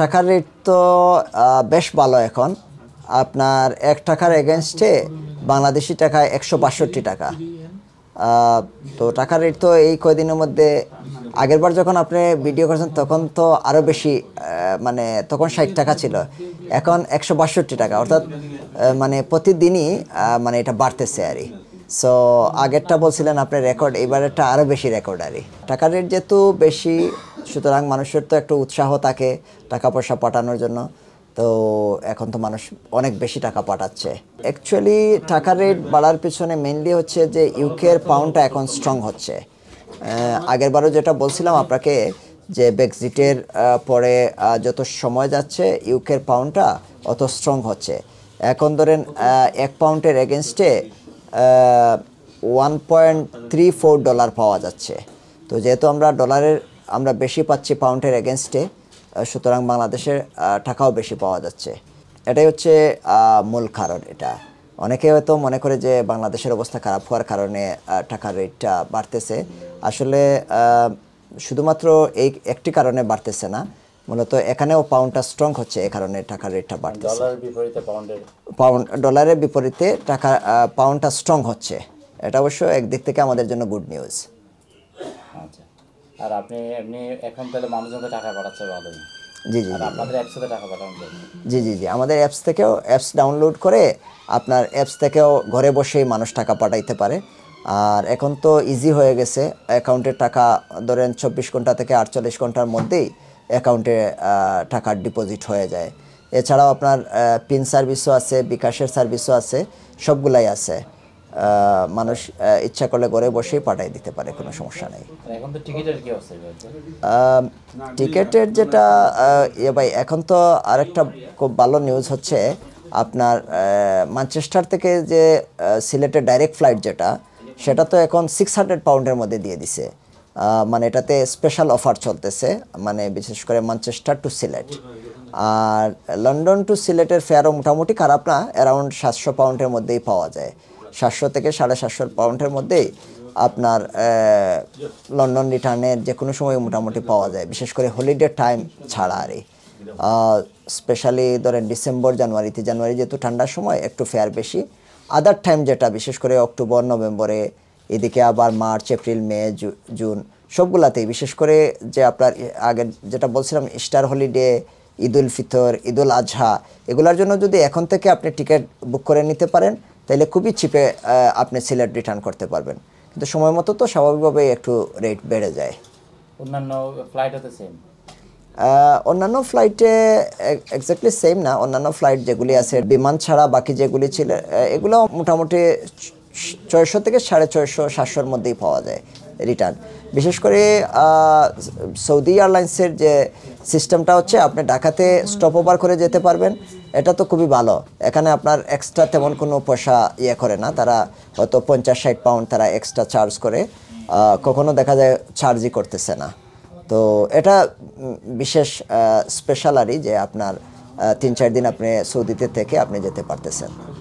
টাকার রেট তো বেশ ভালো এখন আপনার এক টাকার এগেনস্টে বাংলাদেশি টাকায় একশো বাষট্টি টাকা তো টাকার রেট তো এই কয়দিনের মধ্যে আগেরবার যখন আপনি ভিডিও করেছেন তখন তো আরও বেশি মানে তখন ষাট টাকা ছিল এখন একশো বাষট্টি টাকা অর্থাৎ মানে প্রতিদিনই মানে এটা বাড়তেছে আর সো আগেরটা বলছিলেন আপনার রেকর্ড এবারেরটা আরও বেশি রেকর্ড আর টাকার রেট যেহেতু বেশি সুতরাং মানুষের তো একটু উৎসাহ থাকে টাকা পয়সা পাঠানোর জন্য তো এখন তো মানুষ অনেক বেশি টাকা পাঠাচ্ছে অ্যাকচুয়ালি টাকা রেট বাড়ার পিছনে মেনলি হচ্ছে যে ইউকের পাউন্ডটা এখন স্ট্রং হচ্ছে আগেরবারও যেটা বলছিলাম আপনাকে যে ব্রেক্সিটের পরে যত সময় যাচ্ছে ইউকের পাউন্ডটা অত স্ট্রং হচ্ছে এখন ধরেন এক পাউন্ডের এগেনস্টে one point three four dollar পাওয়া যাচ্ছে তো যেহেতু আমরা ডলারের আমরা বেশি পাচ্ছি পাউন্ডের এগেনস্টে সুতরাং বাংলাদেশের টাকাও বেশি পাওয়া যাচ্ছে এটাই হচ্ছে মূল কারণ এটা অনেকে হয়তো মনে করে যে বাংলাদেশের অবস্থা খারাপ হওয়ার কারণে টাকার রেটটা বাড়তেছে আসলে শুধুমাত্র এই একটি কারণে বাড়তেছে না মূলত এখানেও পাউন্ডটা স্ট্রং হচ্ছে এই কারণে টাকার রেটটা মানে বাড়তেছে পাউন্ড ডলারের বিপরীতে টাকা পাউন্ডটা স্ট্রং হচ্ছে এটা অবশ্য একদিক থেকে আমাদের জন্য গুড নিউজ আর আপনি এমনি এখন তাহলে মানুষজনকে টাকা পাঠাচ্ছে ভালোই জি জি আপনাদের অ্যাপস থেকে টাকা পাঠানো জি জি জি আমাদের অ্যাপস থেকেও অ্যাপস ডাউনলোড করে আপনার অ্যাপস থেকেও ঘরে বসেই মানুষ টাকা পাঠাইতে পারে আর এখন তো ইজি হয়ে গেছে অ্যাকাউন্টের টাকা ধরেন চব্বিশ ঘন্টা থেকে আটচল্লিশ ঘন্টার মধ্যেই অ্যাকাউন্টে টাকার ডিপোজিট হয়ে যায় এছাড়াও আপনার পিন সার্ভিসও আছে বিকাশের সার্ভিসও আছে সবগুলাই আছে মানুষ ইচ্ছা করলে ঘরে বসেই পাঠিয়ে দিতে পারে কোনো সমস্যা নেই মানে টিকেটের যেটা ইয়ে ভাই এখন তো আরেকটা খুব ভালো নিউজ হচ্ছে আপনার ম্যানচেস্টার থেকে যে সিলেটের ডাইরেক্ট ফ্লাইট যেটা সেটা তো এখন সিক্স হান্ড্রেড পাউন্ডের মধ্যে দিয়ে দিছে মানে এটাতে স্পেশাল অফার চলতেছে মানে বিশেষ করে ম্যানচেস্টার টু সিলেট আর লন্ডন টু সিলেটের ফেয়ারও মোটামুটি খারাপ না অ্যারাউন্ড সাতশো পাউন্ডের মধ্যেই পাওয়া যায় সাতশো থেকে সাড়ে সাতশো পাউন্ডের মধ্যে আপনার লন্ডন রিটার্নের যে কোনো সময় মোটামুটি পাওয়া যায় বিশেষ করে হলিডে টাইম ছাড়া আর স্পেশালি ধরেন ডিসেম্বর জানুয়ারিতে জানুয়ারি যেহেতু ঠান্ডার সময় একটু ফেয়ার বেশি আদার টাইম যেটা বিশেষ করে অক্টোবর নভেম্বরে এদিকে আবার মার্চ এপ্রিল মে জুন সবগুলাতেই বিশেষ করে যে আপনার আগে যেটা বলছিলাম স্টার হলিডে ঈদুল ফিতর ঈদুল আজহা এগুলোর জন্য যদি এখন থেকে আপনি টিকিট বুক করে নিতে পারেন তাহলে খুবই চিপে আপনি সিলেট রিটার্ন করতে পারবেন কিন্তু সময় মতো তো স্বাভাবিকভাবেই একটু রেট বেড়ে যায় অন্যান্য ফ্লাইটে তো সেম অন্যান্য ফ্লাইটে এক্স্যাক্টলি সেম না অন্যান্য ফ্লাইট যেগুলি আছে বিমান ছাড়া বাকি যেগুলি ছিল এগুলো মোটামুটি ছয়শো থেকে সাড়ে ছয়শো সাতশোর মধ্যেই পাওয়া যায় রিটার্ন বিশেষ করে সৌদি এয়ারলাইন্সের যে সিস্টেমটা হচ্ছে আপনি ঢাকাতে স্টপ ওভার করে যেতে পারবেন এটা তো খুবই ভালো এখানে আপনার এক্সট্রা তেমন কোনো পয়সা ইয়ে করে না তারা হয়তো পঞ্চাশ ষাট পাউন্ড তারা এক্সট্রা চার্জ করে কখনো দেখা যায় চার্জই করতেছে না তো এটা বিশেষ স্পেশালারি যে আপনার তিন চার দিন আপনি সৌদিতে থেকে আপনি যেতে পারতেছেন